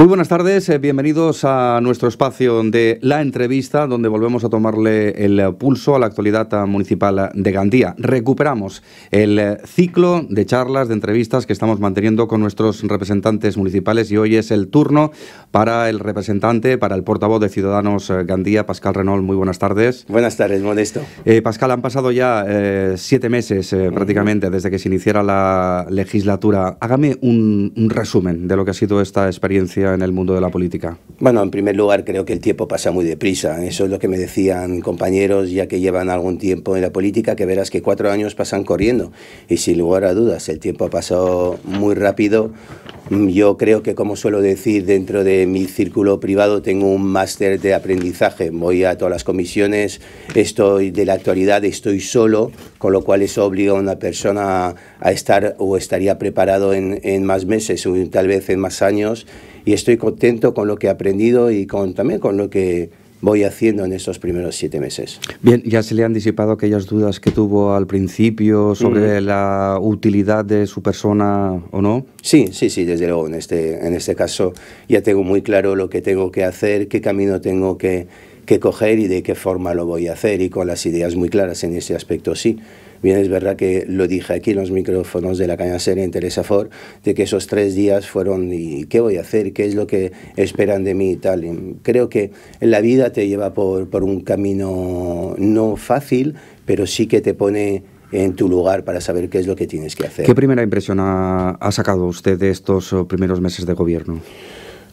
Muy buenas tardes, eh, bienvenidos a nuestro espacio de la entrevista, donde volvemos a tomarle el pulso a la actualidad municipal de Gandía. Recuperamos el ciclo de charlas, de entrevistas que estamos manteniendo con nuestros representantes municipales y hoy es el turno para el representante, para el portavoz de Ciudadanos eh, Gandía, Pascal Renault. Muy buenas tardes. Buenas tardes, Modesto. Eh, Pascal, han pasado ya siete meses prácticamente desde que se iniciara la legislatura. Hágame un resumen de lo que ha sido esta experiencia en el mundo de la política? Bueno, en primer lugar creo que el tiempo pasa muy deprisa. Eso es lo que me decían compañeros ya que llevan algún tiempo en la política, que verás que cuatro años pasan corriendo. Y sin lugar a dudas, el tiempo ha pasado muy rápido. Mm, yo creo que, como suelo decir, dentro de mi círculo privado tengo un máster de aprendizaje. Voy a todas las comisiones, estoy de la actualidad, estoy solo, con lo cual eso obliga a una persona a estar o estaría preparado en, en más meses o tal vez en más años y estoy contento con lo que he aprendido y también con lo que voy haciendo en estos primeros siete meses. Bien, ya se le han disipado aquellas dudas que tuvo al principio sobre la utilidad de su persona o no. Sí, sí, sí, desde luego. En este, en este caso ya tengo muy claro lo que tengo que hacer, qué camino tengo que, qué coger y de qué forma lo voy a hacer y con las ideas muy claras en ese aspecto sí. Bien, es verdad que lo dije aquí en los micrófonos de la caña serie en Teresa Ford, de que esos tres días fueron, ¿y qué voy a hacer? ¿Qué es lo que esperan de mí? Y tal. creo que la vida te lleva por, por un camino no fácil, pero sí que te pone en tu lugar para saber qué es lo que tienes que hacer. ¿Qué primera impresión ha, ha, sacado usted de estos eh, primeros meses de gobierno?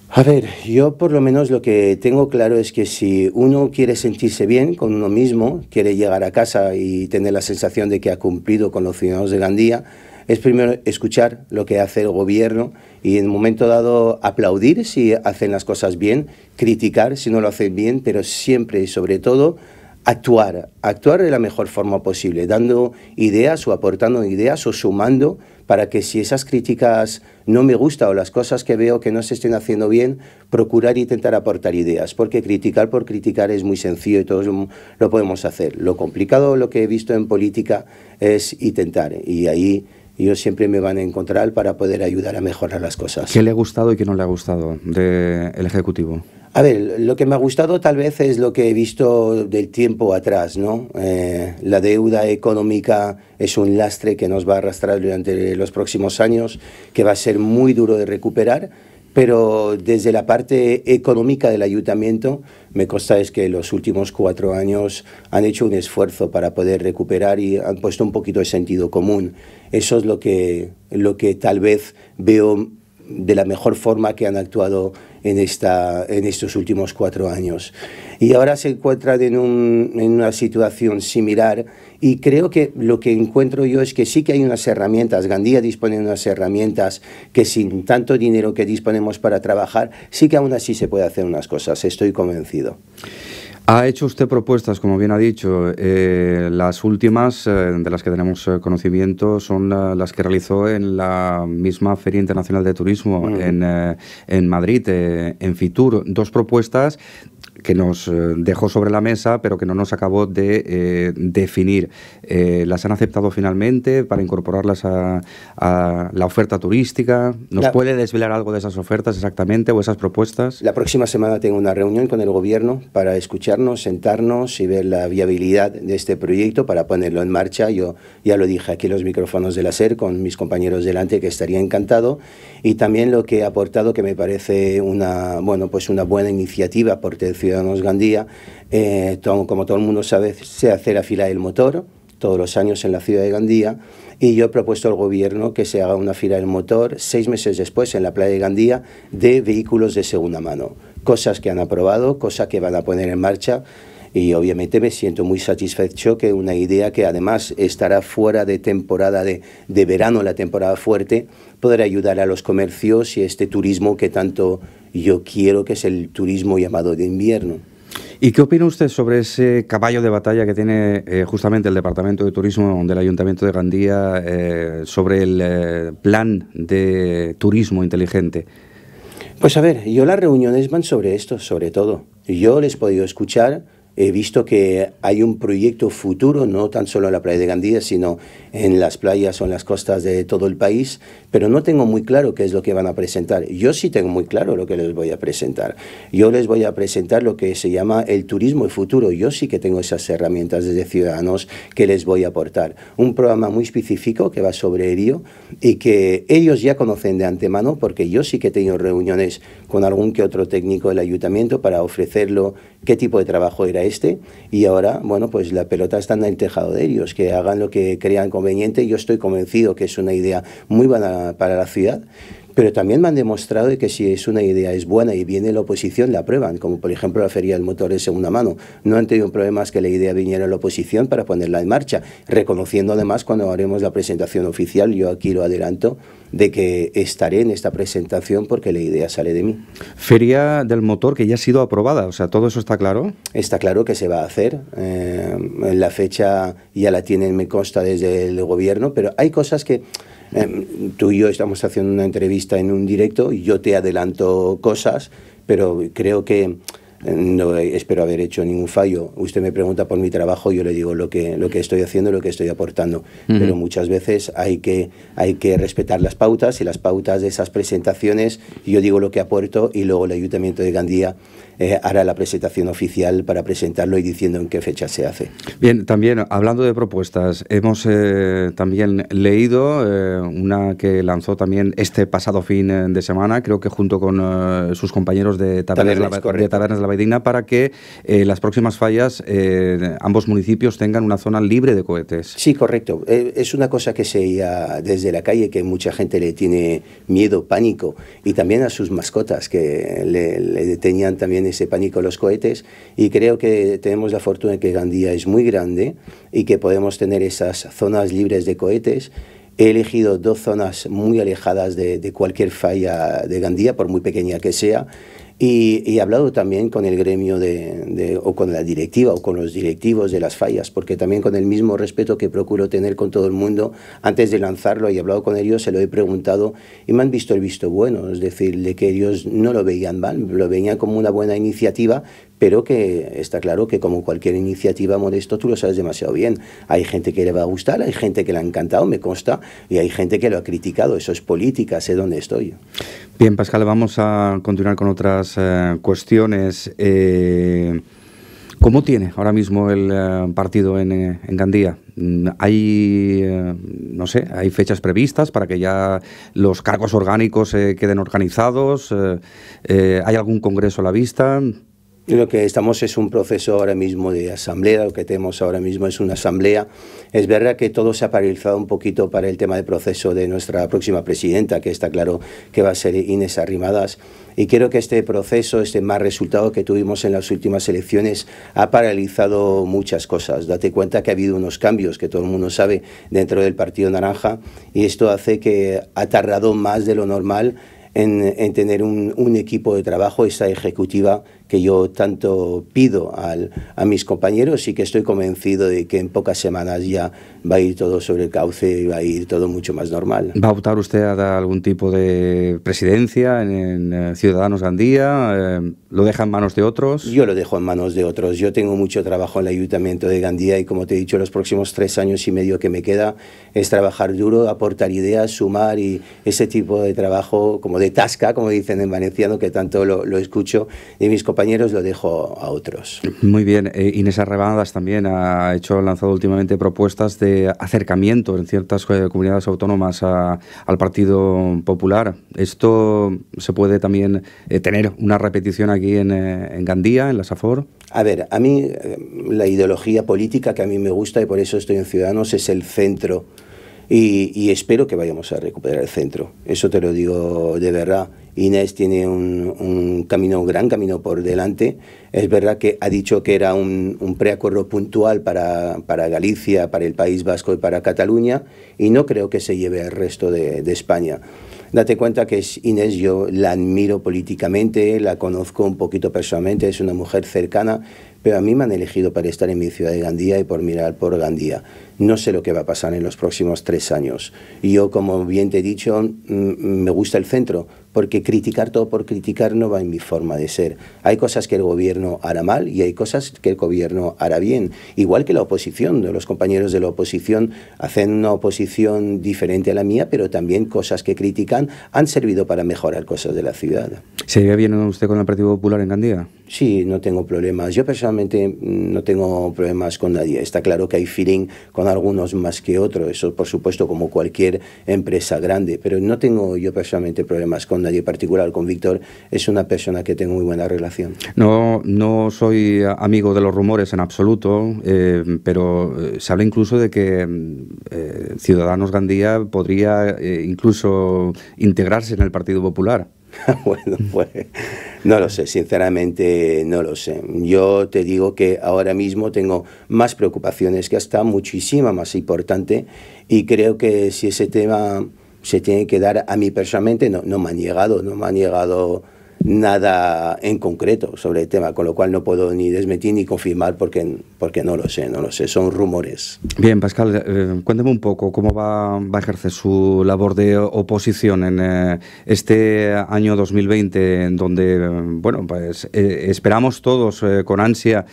A ver, yo por lo menos lo que tengo claro es que si uno quiere sentirse bien con uno mismo, quiere llegar a casa y tener la sensación de que ha cumplido con los ciudadanos de Gandía, es primero escuchar lo que hace el gobierno y en un momento dado aplaudir si hacen las cosas bien, criticar si no lo hacen bien, pero siempre y sobre todo actuar, actuar de la mejor forma posible, dando ideas o aportando ideas o sumando para que si esas críticas no me gustan o las cosas que veo que no se estén haciendo bien, procurar y intentar aportar ideas, porque criticar por criticar es muy sencillo y todos lo podemos hacer. Lo complicado, lo que he visto en política, es intentar, y ahí yo siempre me van a encontrar para poder ayudar a mejorar las cosas. ¿Qué le ha gustado y qué no le ha gustado del Ejecutivo? A ver, lo que me ha gustado tal vez es lo que he visto del tiempo atrás, ¿no? Eh, la deuda económica es un lastre que nos va a arrastrar durante los próximos años, que va a ser muy duro de recuperar, pero desde la parte económica del ayuntamiento me consta es que los últimos cuatro años han hecho un esfuerzo para poder recuperar y han puesto un poquito de sentido común. Eso es lo que, lo que tal vez veo de la mejor forma que han actuado en, esta, en estos últimos cuatro años. Y ahora se encuentran en, en una situación similar y creo que lo que encuentro yo es que sí que hay unas herramientas, Gandía dispone de unas herramientas que sin tanto dinero que disponemos para trabajar, sí que aún así se puede hacer unas cosas, estoy convencido. Ha hecho usted propuestas, como bien ha dicho. Eh, las últimas eh, de las que tenemos eh, conocimiento son las que realizó en la misma Feria Internacional de Turismo mm. en, en, Madrid, en Fitur. Dos propuestas que nos eh, dejó sobre la mesa, pero que no nos acabó de eh, definir. Eh, ¿Las han aceptado finalmente para incorporarlas a, la oferta turística? ¿Nos puede desvelar algo de esas ofertas exactamente o esas propuestas? La próxima semana tengo una reunión con el Gobierno para escucharnos, sentarnos y ver la viabilidad de este proyecto para ponerlo en marcha. Yo ya lo dije aquí en los micrófonos de la SER con mis compañeros delante que estaría encantado y también lo que ha aportado que me parece una, bueno, pues una buena iniciativa por ciudad. Ciudadanos Gandía, eh, como todo el mundo sabe, se hace la fila del motor todos los años en la ciudad de Gandía y yo he propuesto al gobierno que se haga una fila del motor seis meses después en la playa de Gandía de vehículos de segunda mano, cosas que han aprobado, cosas que van a poner en marcha y obviamente me siento muy satisfecho que una idea que además estará fuera de temporada de, verano, la temporada fuerte, podrá ayudar a los comercios y este turismo que tanto yo quiero que es el turismo llamado de invierno. ¿Y qué opina usted sobre ese caballo de batalla que tiene eh, justamente el Departamento de Turismo del Ayuntamiento de Gandía eh, sobre el eh, plan de turismo inteligente? Pues a ver, yo las reuniones van sobre esto, sobre todo. Yo les he podido escuchar he visto que hay un proyecto futuro, no tan solo en la playa de Gandía, sino en las playas o en las costas de todo el país, pero no tengo muy claro qué es lo que van a presentar. Yo sí tengo muy claro lo que les voy a presentar. Yo les voy a presentar lo que se llama el turismo futuro. Yo sí que tengo esas herramientas desde Ciudadanos que les voy a aportar. Un programa muy específico que va sobre ello y que ellos ya conocen de antemano porque yo sí que he tenido reuniones con algún que otro técnico del ayuntamiento para ofrecerlo qué tipo de trabajo era este y ahora, bueno, pues la pelota está en el tejado de ellos, que hagan lo que crean conveniente. Yo estoy convencido que es una idea muy buena para la ciudad, pero también me han demostrado que si es una idea es buena y viene la oposición, la aprueban, como por ejemplo la Feria del Motor de Segunda Mano. No han tenido problemas que la idea viniera a la oposición para ponerla en marcha, reconociendo además cuando haremos la presentación oficial, yo aquí lo adelanto, de que estaré en esta presentación porque la idea sale de mí. Feria del Motor que ya ha sido aprobada, o sea, ¿todo eso está claro? Está claro que se va a hacer. Eh, la fecha ya la tienen, me consta, desde el gobierno, pero hay cosas que Em, tú y yo estamos haciendo una entrevista en un directo y yo te adelanto cosas, pero creo que no espero haber hecho ningún fallo. Usted me pregunta por mi trabajo, yo le digo lo que, lo que estoy haciendo, lo que estoy aportando. Pero muchas veces hay que, hay que respetar las pautas y las pautas de esas presentaciones. Yo digo lo que aporto y luego el Ayuntamiento de Gandía eh, hará la presentación oficial para presentarlo y diciendo en qué fecha se hace. Bien, también hablando de propuestas, hemos eh, también leído eh, una que lanzó también este pasado fin de semana, creo que junto con sus compañeros de Tabernas, de Tabernas para que eh, las próximas fallas eh, ambos municipios tengan una zona libre de cohetes. Sí, correcto. Eh, es una cosa que se desde la calle, que mucha gente le tiene miedo, pánico, y también a sus mascotas, que le, le tenían también ese pánico los cohetes, y creo que tenemos la fortuna de que Gandía es muy grande y que podemos tener esas zonas libres de cohetes. He elegido dos zonas muy alejadas de, de, cualquier falla de Gandía, por muy pequeña que sea, y he hablado también con el gremio de, o con la directiva o con los directivos de las fallas, porque también con el mismo respeto que procuro tener con todo el mundo, antes de lanzarlo he hablado con ellos, se lo he preguntado y me han visto el visto bueno, es decir, de que ellos no lo veían mal, lo veían como una buena iniciativa, pero que está claro que como cualquier iniciativa modesto tú lo sabes demasiado bien. Hay gente que le va a gustar, hay gente que le ha encantado, me consta, y hay gente que lo ha criticado. Eso es política, sé dónde estoy. Bien, Pascal, vamos a continuar con otras eh, cuestiones. Eh, ¿Cómo tiene ahora mismo el eh, partido en, en, Gandía? Mm, ¿Hay, no sé, hay fechas previstas para que ya los cargos orgánicos queden organizados? ¿Hay algún congreso a la vista? Lo que estamos es un proceso ahora mismo de asamblea, lo que tenemos ahora mismo es una asamblea. Es verdad que todo se ha paralizado un poquito para el tema de proceso de nuestra próxima presidenta, que está claro que va a ser Inés Arrimadas. Y creo que este proceso, este más resultado que tuvimos en las últimas elecciones, ha paralizado muchas cosas. Date cuenta que ha habido unos cambios que todo el mundo sabe dentro del Partido Naranja y esto hace que ha tardado más de lo normal en, tener un, un equipo de trabajo, esta ejecutiva que yo tanto pido a mis compañeros y que estoy convencido de que en pocas semanas ya va a ir todo sobre el cauce y va a ir todo mucho más normal. ¿Va a optar usted a dar algún tipo de presidencia en, eh, Ciudadanos Gandía? Eh, ¿Lo deja en manos de otros? Yo lo dejo en manos de otros. Yo tengo mucho trabajo en el Ayuntamiento de Gandía y como te he dicho, los próximos tres años y medio que me queda es trabajar duro, aportar ideas, sumar y ese tipo de trabajo como de tasca, como dicen en valenciano, que tanto lo, lo escucho de mis compañeros compañeros lo dejo a otros. Muy bien, eh, Inés Arrebadas también ha hecho, lanzado últimamente propuestas de acercamiento en ciertas eh, comunidades autónomas al Partido Popular. Esto se puede también eh, tener una repetición aquí en, Gandía, en la SAFOR. A ver, a mí la ideología política que a mí me gusta y por eso estoy en Ciudadanos es el centro. Y, y, espero que vayamos a recuperar el centro. Eso te lo digo de verdad. Inés tiene un, camino, un gran camino por delante. Es verdad que ha dicho que era un, preacuerdo puntual para, Galicia, para el País Vasco y para Cataluña, y no creo que se lleve al resto de, España. Date cuenta que es Inés, yo la admiro políticamente, la conozco un poquito personalmente, es una mujer cercana, a mí me han elegido para estar en mi ciudad de Gandía y por mirar por Gandía. No sé lo que va a pasar en los próximos tres años. Y yo, como bien te he dicho, mm, mm, me gusta el centro, porque criticar todo por criticar no va en mi forma de ser. Hay cosas que el gobierno hará mal y hay cosas que el gobierno hará bien. Igual que la oposición, los compañeros de la oposición hacen una oposición diferente a la mía, pero también cosas que critican han servido para mejorar cosas de la ciudad. ¿Se bien usted con el Partido Popular en Gandía? Sí, no tengo problemas. Yo personalmente Mm, no tengo problemas con nadie. Está claro que hay feeling con algunos más que otros, eso por supuesto como cualquier empresa grande, pero no tengo yo personalmente problemas con nadie en particular. Con Víctor es una persona que tengo muy buena relación. No, no soy amigo de los rumores en absoluto, eh, pero eh, se habla incluso de que mm, eh, Ciudadanos Gandía podría incluso integrarse en el Partido Popular. bueno, pues no lo sé, sinceramente no lo sé. Yo te digo que ahora mismo tengo más preocupaciones que hasta muchísima más importante y creo que si ese tema se tiene que dar a mí personalmente, no, no me han llegado, no me han llegado nada en concreto sobre el tema, con lo cual no puedo ni desmentir ni confirmar porque, porque no lo sé, no lo sé, son rumores. Bien, Pascal, eh, cuénteme un poco cómo va, va, a ejercer su labor de oposición en eh, este año 2020, en donde, bueno, pues eh, esperamos todos con ansia,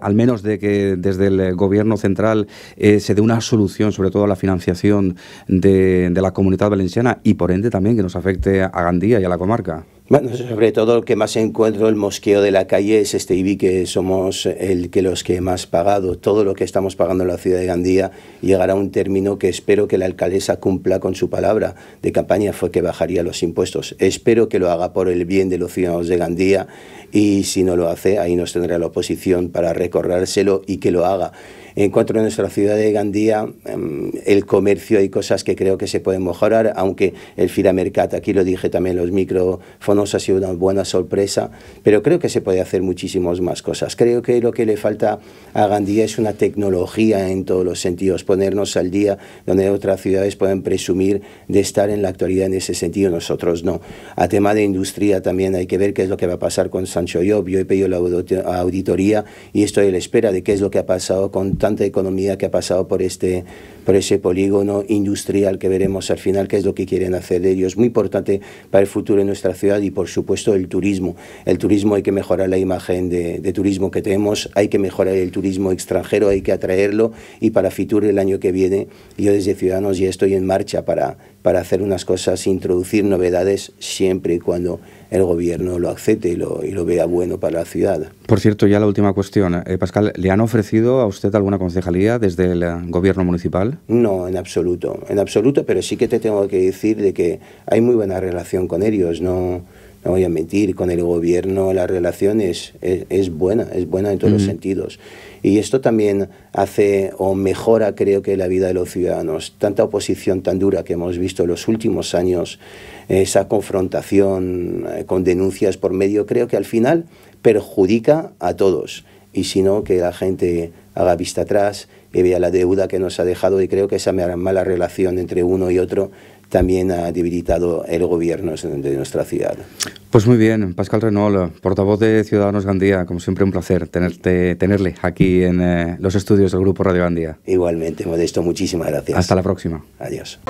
al menos de que desde el gobierno central se dé una solución, sobre todo a la financiación de, de la comunidad valenciana y por ende también que nos afecte a Gandía y a la comarca. Bueno, sobre todo lo que más encuentro el mosqueo de la calle es este IBI, que somos el que los que más pagado. Todo lo que estamos pagando en la ciudad de Gandía llegará a un término que espero que la alcaldesa cumpla con su palabra de campaña, fue que bajaría los impuestos. Espero que lo haga por el bien de los ciudadanos de Gandía y si no lo hace, ahí nos tendrá la oposición para recordárselo y que lo haga. En cuanto a nuestra ciudad de Gandía, em, el comercio hay cosas que creo que se pueden mejorar, aunque el mercat, aquí lo dije también, los micro nos ha sido una buena sorpresa, pero creo que se puede hacer muchísimas más cosas. Creo que lo que le falta a Gandía es una tecnología en todos los sentidos, ponernos al día donde otras ciudades pueden presumir de estar en la actualidad en ese sentido, nosotros no. A tema de industria también hay que ver qué es lo que va a pasar con Sancho Llob. Yo he pedido la auditoría y estoy a la espera de qué es lo que ha pasado con tanta economía que ha pasado por, este, por ese polígono industrial que veremos al final, qué es lo que quieren hacer de ellos. Muy importante para el futuro de nuestra ciudad y por supuesto el turismo. El turismo hay que mejorar la imagen de, turismo que tenemos, hay que mejorar el turismo extranjero, hay que atraerlo y para Fitur el año que viene yo desde Ciudadanos ya estoy en marcha para, para hacer unas cosas, introducir novedades siempre y cuando el gobierno lo acepte y lo, y vea bueno para la ciudad. Por cierto, ya la última cuestión. Eh, Pascal, ¿le han ofrecido a usted alguna concejalía desde el eh, gobierno municipal? No, en absoluto, en absoluto, pero sí que te tengo que decir de que hay muy buena relación con ellos, no no voy a mentir, con el gobierno la relación es, buena, es buena en todos los sentidos. Y esto también hace o mejora, creo que, la vida de los ciudadanos. Tanta oposición tan dura que hemos visto en los últimos años, esa confrontación eh, con denuncias por medio, creo que al final perjudica a todos. Y si no, que la gente haga vista atrás y vea la deuda que nos ha dejado y creo que esa mala relación entre uno y otro también ha debilitado el gobierno de nuestra ciudad. Pues muy bien, Pascal Renault, portavoz de Ciudadanos Gandía, como siempre un placer tenerle aquí en eh, los estudios del Grupo Radio Gandía. Igualmente, Modesto, muchísimas gracias. Hasta la próxima. Adiós.